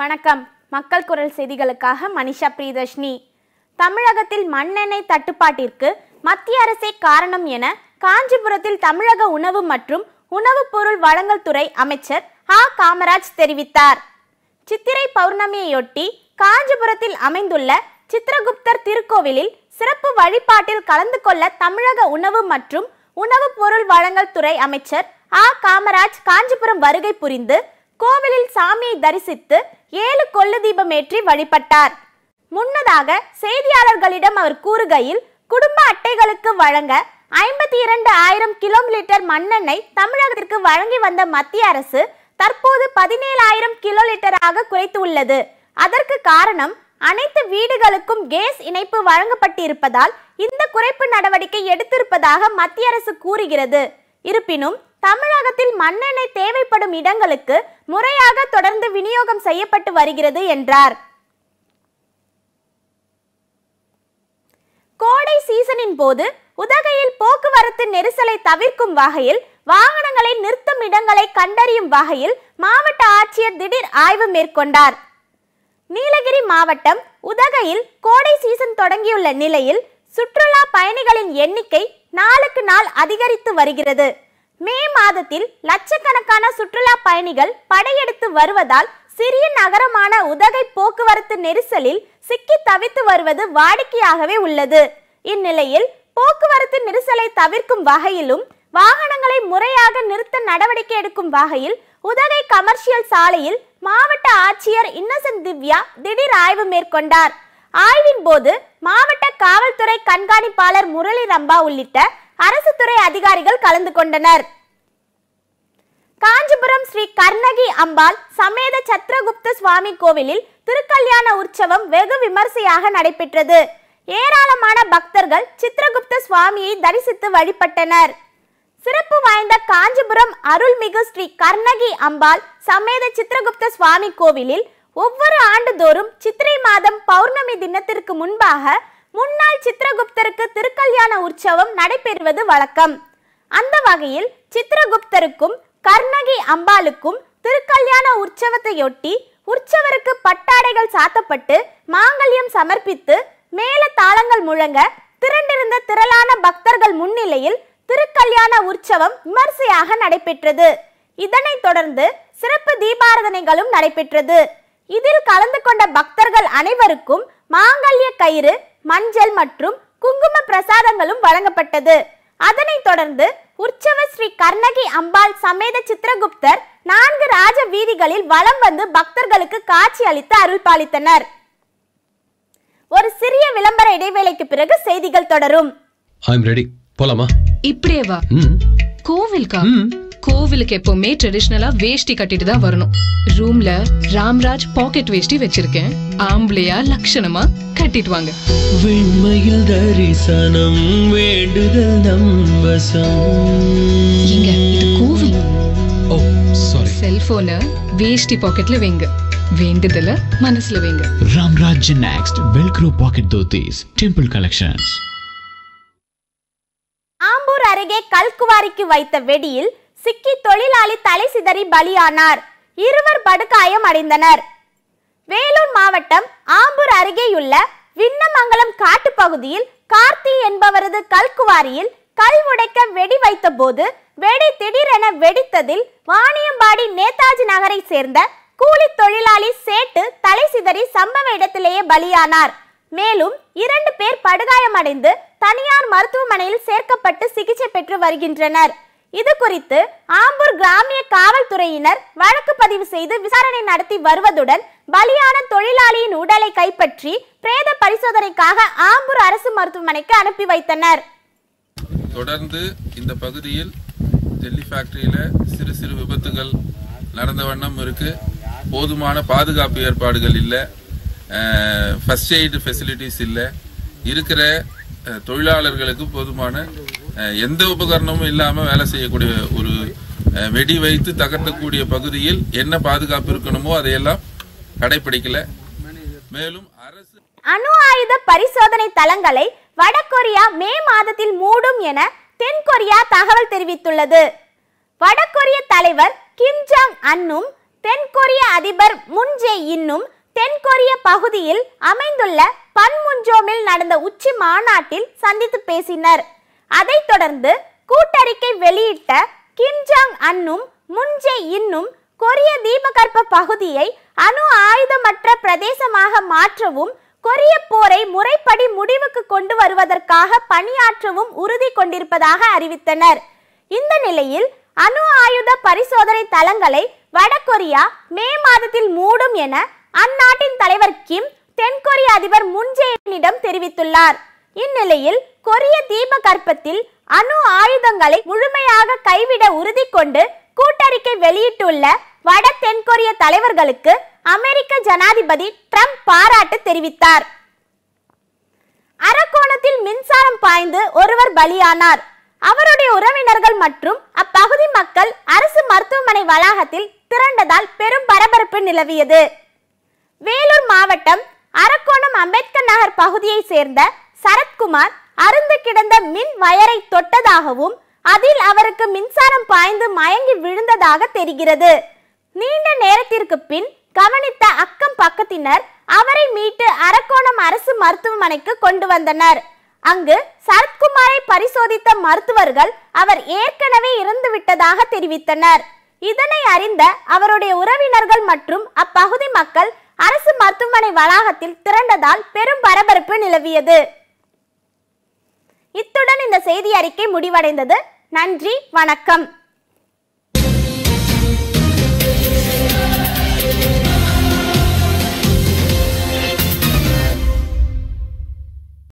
வணக்கம் மக்கள் குரல் செய்திகளுக்காக மனிஷா பிரியதர்ஷினி தமிழகத்தில் மண்ணெண்ணெய் தட்டுப்பாட்டிற்கு மத்திய அரசே காரணம் என காஞ்சிபுரத்தில் தமிழக உணவு மற்றும் உணவுப் பொருள் வழங்கல் துறை அமைச்சர் ஆ காமராஜ் தெரிவித்தார் சித்திரை பௌர்ணமியையொட்டி காஞ்சிபுரத்தில் அமைந்துள்ள சித்திரகுப்தர் திருக்கோவிலில் சிறப்பு வழிபாட்டில் கலந்து கொள்ள தமிழக உணவு மற்றும் உணவுப் பொருள் வழங்கல் துறை அமைச்சர் ஆ காமராஜ் காஞ்சிபுரம் வருகை புரிந்து கோவிலில் சாமியை தரிசித்து ஏழு கொள்ளு ஏற்றி வழிபட்டார் முன்னதாக செய்தியாளர்களிடம் அவர் கூறுகையில் குடும்ப அட்டைகளுக்கு வழங்க ஐம்பத்தி இரண்டு ஆயிரம் கிலோமீட்டர் மண்ணெண்ணெய் தமிழகத்திற்கு வழங்கி வந்த மத்திய அரசு தற்போது பதினேழாயிரம் கிலோ லிட்டராக குறைத்து உள்ளது அதற்கு காரணம் அனைத்து வீடுகளுக்கும் கேஸ் இணைப்பு வழங்கப்பட்டிருப்பதால் இந்த குறைப்பு நடவடிக்கை எடுத்திருப்பதாக மத்திய அரசு கூறுகிறது இருப்பினும் தமிழகத்தில் மண்ணெண்ணெய் தேவைப்படும் இடங்களுக்கு முறையாக தொடர்ந்து விநியோகம் செய்யப்பட்டு வருகிறது என்றார் கோடை சீசனின் போது உதகையில் போக்குவரத்து நெரிசலை தவிர்க்கும் வகையில் வாகனங்களை நிறுத்தும் இடங்களை கண்டறியும் வகையில் மாவட்ட ஆட்சியர் திடீர் ஆய்வு மேற்கொண்டார் நீலகிரி மாவட்டம் உதகையில் கோடை சீசன் தொடங்கியுள்ள நிலையில் சுற்றுலா பயணிகளின் எண்ணிக்கை நாளுக்கு நாள் அதிகரித்து வருகிறது மே மாதத்தில் லட்சக்கணக்கான சுற்றுலா பயணிகள் படையெடுத்து வருவதால் சிறிய நகரமான உதகை போக்குவரத்து நெரிசலில் சிக்கி தவித்து வருவது வாடிக்கையாகவே உள்ளது இந்நிலையில் போக்குவரத்து நெரிசலை தவிர்க்கும் வகையிலும் வாகனங்களை முறையாக நிறுத்த நடவடிக்கை எடுக்கும் வகையில் உதகை கமர்ஷியல் சாலையில் மாவட்ட ஆட்சியர் இன்னசென்ட் திவ்யா திடீர் ஆய்வு மேற்கொண்டார் ஆய்வின் போது மாவட்ட காவல்துறை கண்காணிப்பாளர் முரளி ரம்பா உள்ளிட்ட அரசு துறை அதிகாரிகள் கலந்து கொண்டனர் காஞ்சிபுரம் ஸ்ரீ கர்ணகி அம்பாள் சமேத சத்ரகுப்த சுவாமி கோவிலில் திருக்கல்யாண உற்சவம் வெகு விமர்சையாக நடைபெற்றது ஏராளமான பக்தர்கள் சித்ரகுப்த சுவாமியை தரிசித்து வழிபட்டனர் சிறப்பு வாய்ந்த காஞ்சிபுரம் அருள்மிகு ஸ்ரீ கர்ணகி அம்பாள் சமேத சித்ரகுப்த சுவாமி கோவிலில் ஒவ்வொரு ஆண்டுதோறும் சித்திரை மாதம் பௌர்ணமி தினத்திற்கு முன்பாக முன்னாள் சித்திரகுப்தருக்கு திருக்கல்யாண உற்சவம் நடைபெறுவது வழக்கம் அந்த வகையில் சித்திரகுப்தருக்கும் கர்ணகி அம்பாளுக்கும் திருக்கல்யாண உற்சவத்தையொட்டி உற்சவருக்கு பட்டாடைகள் சாத்தப்பட்டு மாங்கல்யம் சமர்ப்பித்து மேல தாளங்கள் முழங்க திரண்டிருந்த திரளான பக்தர்கள் முன்னிலையில் திருக்கல்யாண உற்சவம் விமர்சையாக நடைபெற்றது இதனைத் தொடர்ந்து சிறப்பு தீபாரதனைகளும் நடைபெற்றது இதில் கலந்து கொண்ட பக்தர்கள் அனைவருக்கும் மாங்கல்ய கயிறு மஞ்சள் மற்றும் குங்கும பிரசாதங்களும் வழங்கப்பட்டது அதனைத் தொடர்ந்து உற்சவ ஸ்ரீ கர்ணகி அம்பாள் சமேத சித்திரகுப்தர் நான்கு ராஜ வீதிகளில் வலம் வந்து பக்தர்களுக்கு காட்சி அளித்து அருள் பாலித்தனர் ஒரு சிறிய விளம்பர இடைவேளைக்கு பிறகு செய்திகள் தொடரும் ஐ அம் ரெடி போலாமா இப்படியே வா கோவில்கா கோவிலுக்கு எப்பவுமே ட்ரெடிஷ்னலா வேஷ்டி கட்டிட்டு தான் வரணும் ரூம்ல ராம்ராஜ் பாக்கெட் வேஷ்டி வச்சிருக்கேன் ஆம்பளையா லட்சணமா கட்டிட்டு வாங்க வெண்மையில் தரிசனம் வேண்டுதல் நம் இங்க இது கோவில் ஓ சாரி செல்போனை வேஷ்டி பாக்கெட்ல வைங்க வேண்டுதல மனசுல வைங்க Ramraj next velcro pocket dhotis temple collections Ambur அருகே கல்குவாரிக்கு வைத்த வெடியில் சிக்கி தொழிலாளி தலை சிதறி பலியானார் இருவர் படுகாயம் அடைந்தனர் வேலூர் மாவட்டம் ஆம்பூர் அருகேயுள்ள விண்ணமங்கலம் பகுதியில் கார்த்தி என்பவரது கல்குவாரியில் கல் உடைக்க வெடி வைத்தபோது வெடி திடீரென வெடித்ததில் வாணியம்பாடி நேதாஜி நகரை சேர்ந்த கூலி தொழிலாளி சேட்டு தலை சிதறி சம்பவ இடத்திலேயே பலியானார் மேலும் இரண்டு பேர் படுகாயமடைந்து தனியார் மருத்துவமனையில் சேர்க்கப்பட்டு சிகிச்சை பெற்று வருகின்றனர் இது குறித்து ஆம்பூர் கிராமிய காவல்துறையினர் வழக்கு பதிவு செய்து விசாரணை நடத்தி வருவதுடன் பலியான தொழிலாளியின் உடலை கைப்பற்றி பிரேத பரிசோதனைக்காக ஆம்பூர் அரசு மருத்துவமனைக்கு அனுப்பி வைத்தனர் தொடர்ந்து இந்த பகுதியில் ஜெல்லி ஃபேக்டரியில் சிறு சிறு விபத்துகள் நடந்த வண்ணம் இருக்கு போதுமான பாதுகாப்பு ஏற்பாடுகள் இல்லை ஃபஸ்ட் எய்டு ஃபெசிலிட்டிஸ் இல்லை இருக்கிற தொழிலாளர்களுக்கு போதுமான எந்த உபகரணமும் இல்லாமல் வேலை செய்யக்கூடிய ஒரு வெடி வைத்து தகர்த்தக்கூடிய பகுதியில் என்ன பாதுகாப்பு இருக்கணுமோ அதையெல்லாம் கடைபிடிக்கல மேலும் அரசு அணு ஆயுத பரிசோதனை தளங்களை வடகொரியா மே மாதத்தில் மூடும் என தென்கொரியா தகவல் தெரிவித்துள்ளது வடகொரிய தலைவர் கிம் ஜாங் அன்னும் தென்கொரிய அதிபர் முன் ஜே இன்னும் தென்கொரிய பகுதியில் அமைந்துள்ள பன்முன்ஜோமில் நடந்த உச்சி மாநாட்டில் சந்தித்து பேசினர் அதைத் தொடர்ந்து கூட்டறிக்கை வெளியிட்ட கிம் ஜாங் அன்னும் முன்ஜே இன்னும் கொரிய தீபகற்ப பகுதியை அணு ஆயுதமற்ற பிரதேசமாக மாற்றவும் கொரிய போரை முறைப்படி முடிவுக்கு கொண்டு வருவதற்காக பணியாற்றவும் உறுதி கொண்டிருப்பதாக அறிவித்தனர் இந்த நிலையில் அணு ஆயுத பரிசோதனை தளங்களை வடகொரியா மே மாதத்தில் மூடும் என அந்நாட்டின் தலைவர் கிம் தென்கொரிய அதிபர் முன்ஜேனிடம் தெரிவித்துள்ளார் இந்நிலையில் கொரிய கற்பத்தில் அணு ஆயுதங்களை முழுமையாக கைவிட உறுதி கொண்டு கூட்டறிக்கை வெளியிட்டுள்ள வட தென்கொரிய தலைவர்களுக்கு அமெரிக்க ஜனாதிபதி ட்ரம்ப் பாராட்டு தெரிவித்தார் அரக்கோணத்தில் மின்சாரம் பாய்ந்து ஒருவர் பலியானார் அவருடைய உறவினர்கள் மற்றும் அப்பகுதி மக்கள் அரசு மருத்துவமனை வளாகத்தில் திரண்டதால் பெரும் பரபரப்பு நிலவியது வேலூர் மாவட்டம் அரக்கோணம் அம்பேத்கர் நகர் பகுதியை சேர்ந்த சரத்குமார் அருந்து கிடந்த மின் வயரை தொட்டதாகவும் அதில் அவருக்கு மின்சாரம் பாய்ந்து மயங்கி விழுந்ததாக தெரிகிறது நீண்ட நேரத்திற்கு பின் கவனித்த அக்கம் பக்கத்தினர் அவரை மீட்டு அரக்கோணம் அரசு மருத்துவமனைக்கு கொண்டு வந்தனர் அங்கு சரத்குமாரை பரிசோதித்த மருத்துவர்கள் அவர் ஏற்கனவே இறந்து விட்டதாக தெரிவித்தனர் இதனை அறிந்த அவருடைய உறவினர்கள் மற்றும் அப்பகுதி மக்கள் அரசு மருத்துவமனை வளாகத்தில் திரண்டதால் பெரும் பரபரப்பு நிலவியது இத்துடன் இந்த செய்தி அறிக்கை முடிவடைந்தது நன்றி வணக்கம்